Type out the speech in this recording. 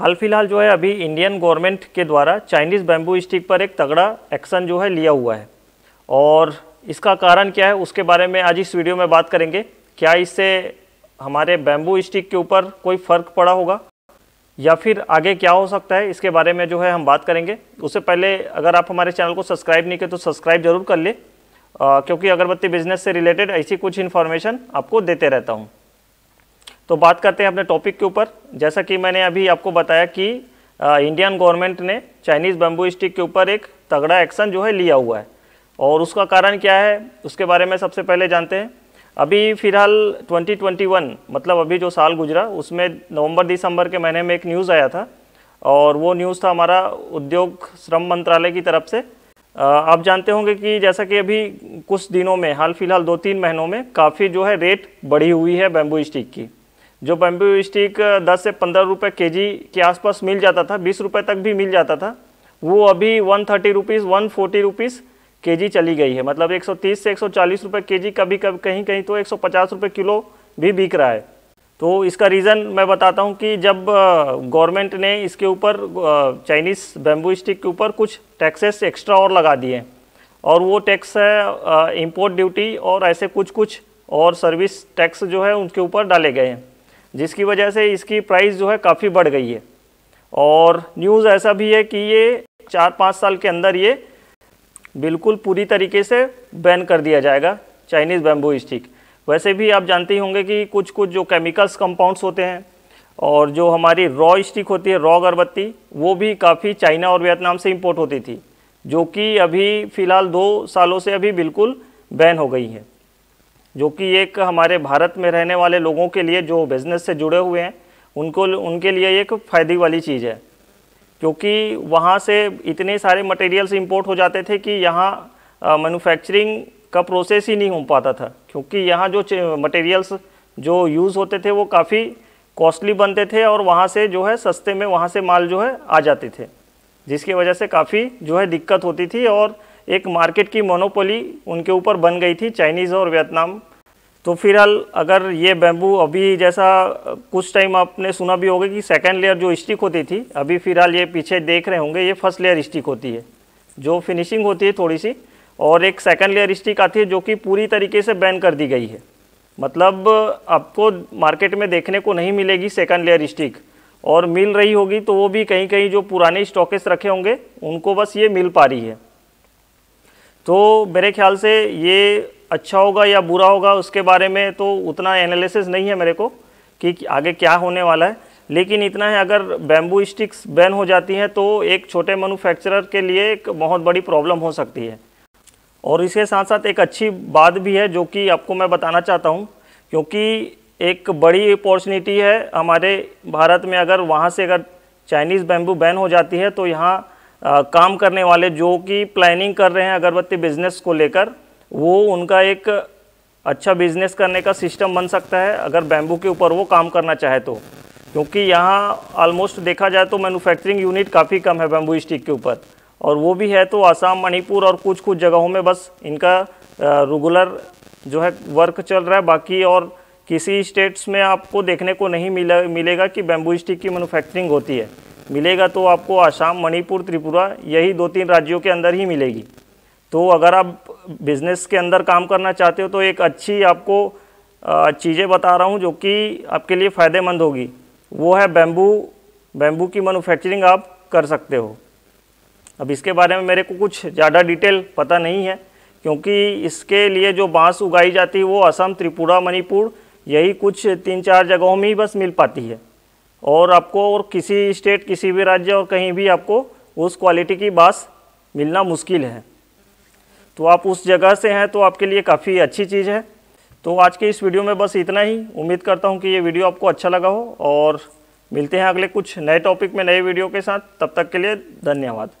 हाल फिलहाल जो है अभी इंडियन गवर्नमेंट के द्वारा चाइनीज़ बैम्बू स्टिक पर एक तगड़ा एक्शन जो है लिया हुआ है और इसका कारण क्या है उसके बारे में आज इस वीडियो में बात करेंगे क्या इससे हमारे बैम्बू स्टिक के ऊपर कोई फ़र्क पड़ा होगा या फिर आगे क्या हो सकता है इसके बारे में जो है हम बात करेंगे उससे पहले अगर आप हमारे चैनल को सब्सक्राइब नहीं किए तो सब्सक्राइब जरूर कर ले आ, क्योंकि अगरबत्ती बिजनेस से रिलेटेड ऐसी कुछ इन्फॉर्मेशन आपको देते रहता हूँ तो बात करते हैं अपने टॉपिक के ऊपर जैसा कि मैंने अभी आपको बताया कि इंडियन गवर्नमेंट ने चाइनीज़ बम्बू स्टिक के ऊपर एक तगड़ा एक्शन जो है लिया हुआ है और उसका कारण क्या है उसके बारे में सबसे पहले जानते हैं अभी फ़िलहाल 2021 मतलब अभी जो साल गुजरा उसमें नवंबर दिसंबर के महीने में एक न्यूज़ आया था और वो न्यूज़ था हमारा उद्योग श्रम मंत्रालय की तरफ से आप जानते होंगे कि जैसा कि अभी कुछ दिनों में हाल फिलहाल दो तीन महीनों में काफ़ी जो है रेट बढ़ी हुई है बैम्बू स्टिक की जो बैम्बू स्टिक दस से पंद्रह रुपये के जी के आसपास मिल जाता था बीस रुपये तक भी मिल जाता था वो अभी one thirty rupees one forty rupees के जी चली गई है मतलब 130 से 140 रुपए के जी कभी कभी कहीं कहीं तो 150 रुपए किलो भी बिक रहा है तो इसका रीज़न मैं बताता हूँ कि जब गवर्नमेंट ने इसके ऊपर चाइनीज़ बैम्बू स्टिक के ऊपर कुछ टैक्सेस एक्स्ट्रा और लगा दिए और वो टैक्स है इम्पोर्ट ड्यूटी और ऐसे कुछ कुछ और सर्विस टैक्स जो है उनके ऊपर डाले गए हैं जिसकी वजह से इसकी प्राइस जो है काफ़ी बढ़ गई है और न्यूज़ ऐसा भी है कि ये चार पाँच साल के अंदर ये बिल्कुल पूरी तरीके से बैन कर दिया जाएगा चाइनीज़ बैम्बू स्टिक वैसे भी आप जानते ही होंगे कि कुछ कुछ जो केमिकल्स कंपाउंड्स होते हैं और जो हमारी रॉ स्टिक होती है रॉ अगरबत्ती वो भी काफ़ी चाइना और वियतनाम से इम्पोर्ट होती थी जो कि अभी फ़िलहाल दो सालों से अभी बिल्कुल बैन हो गई है जो कि एक हमारे भारत में रहने वाले लोगों के लिए जो बिज़नेस से जुड़े हुए हैं उनको उनके लिए एक फ़ायदे वाली चीज़ है क्योंकि वहाँ से इतने सारे मटेरियल्स इंपोर्ट हो जाते थे कि यहाँ मैन्युफैक्चरिंग का प्रोसेस ही नहीं हो पाता था क्योंकि यहाँ जो मटेरियल्स जो यूज़ होते थे वो काफ़ी कॉस्टली बनते थे और वहाँ से जो है सस्ते में वहाँ से माल जो है आ जाते थे जिसकी वजह से काफ़ी जो है दिक्कत होती थी और एक मार्केट की मोनोपोली उनके ऊपर बन गई थी चाइनीज़ और वियतनाम तो फिलहाल अगर ये बैम्बू अभी जैसा कुछ टाइम आपने सुना भी होगा कि सेकेंड लेयर जो स्टिक होती थी अभी फिलहाल ये पीछे देख रहे होंगे ये फर्स्ट लेयर स्टिक होती है जो फिनिशिंग होती है थोड़ी सी और एक सेकेंड लेयर स्टिक आती है जो कि पूरी तरीके से बैन कर दी गई है मतलब आपको मार्केट में देखने को नहीं मिलेगी सेकेंड लेयर स्टिक और मिल रही होगी तो वो भी कहीं कहीं जो पुराने स्टॉकेस रखे होंगे उनको बस ये मिल पा रही है तो मेरे ख्याल से ये अच्छा होगा या बुरा होगा उसके बारे में तो उतना एनालिसिस नहीं है मेरे को कि आगे क्या होने वाला है लेकिन इतना है अगर बैम्बू स्टिक्स बैन हो जाती हैं तो एक छोटे मैनुफैक्चरर के लिए एक बहुत बड़ी प्रॉब्लम हो सकती है और इसके साथ साथ एक अच्छी बात भी है जो कि आपको मैं बताना चाहता हूँ क्योंकि एक बड़ी अपॉर्चुनिटी है हमारे भारत में अगर वहाँ से अगर चाइनीज़ बैम्बू बैन हो जाती है तो यहाँ आ, काम करने वाले जो कि प्लानिंग कर रहे हैं अगरबत्ती बिजनेस को लेकर वो उनका एक अच्छा बिजनेस करने का सिस्टम बन सकता है अगर बैम्बू के ऊपर वो काम करना चाहे तो क्योंकि यहाँ ऑलमोस्ट देखा जाए तो मैन्युफैक्चरिंग यूनिट काफ़ी कम है बैम्बू स्टिक के ऊपर और वो भी है तो आसाम मणिपुर और कुछ कुछ जगहों में बस इनका रेगुलर जो है वर्क चल रहा है बाकी और किसी स्टेट्स में आपको देखने को नहीं मिला मिलेगा कि बैम्बू स्टिक की मैनुफैक्चरिंग होती है मिलेगा तो आपको आसाम मणिपुर त्रिपुरा यही दो तीन राज्यों के अंदर ही मिलेगी तो अगर आप बिज़नेस के अंदर काम करना चाहते हो तो एक अच्छी आपको चीज़ें बता रहा हूँ जो कि आपके लिए फ़ायदेमंद होगी वो है बैम्बू बैम्बू की मैनुफैक्चरिंग आप कर सकते हो अब इसके बारे में मेरे को कुछ ज़्यादा डिटेल पता नहीं है क्योंकि इसके लिए जो बांस उगाई जाती है वो असम त्रिपुरा मणिपुर यही कुछ तीन चार जगहों में ही बस मिल पाती है और आपको और किसी स्टेट किसी भी राज्य और कहीं भी आपको उस क्वालिटी की बास मिलना मुश्किल है तो आप उस जगह से हैं तो आपके लिए काफ़ी अच्छी चीज़ है तो आज के इस वीडियो में बस इतना ही उम्मीद करता हूँ कि ये वीडियो आपको अच्छा लगा हो और मिलते हैं अगले कुछ नए टॉपिक में नए वीडियो के साथ तब तक के लिए धन्यवाद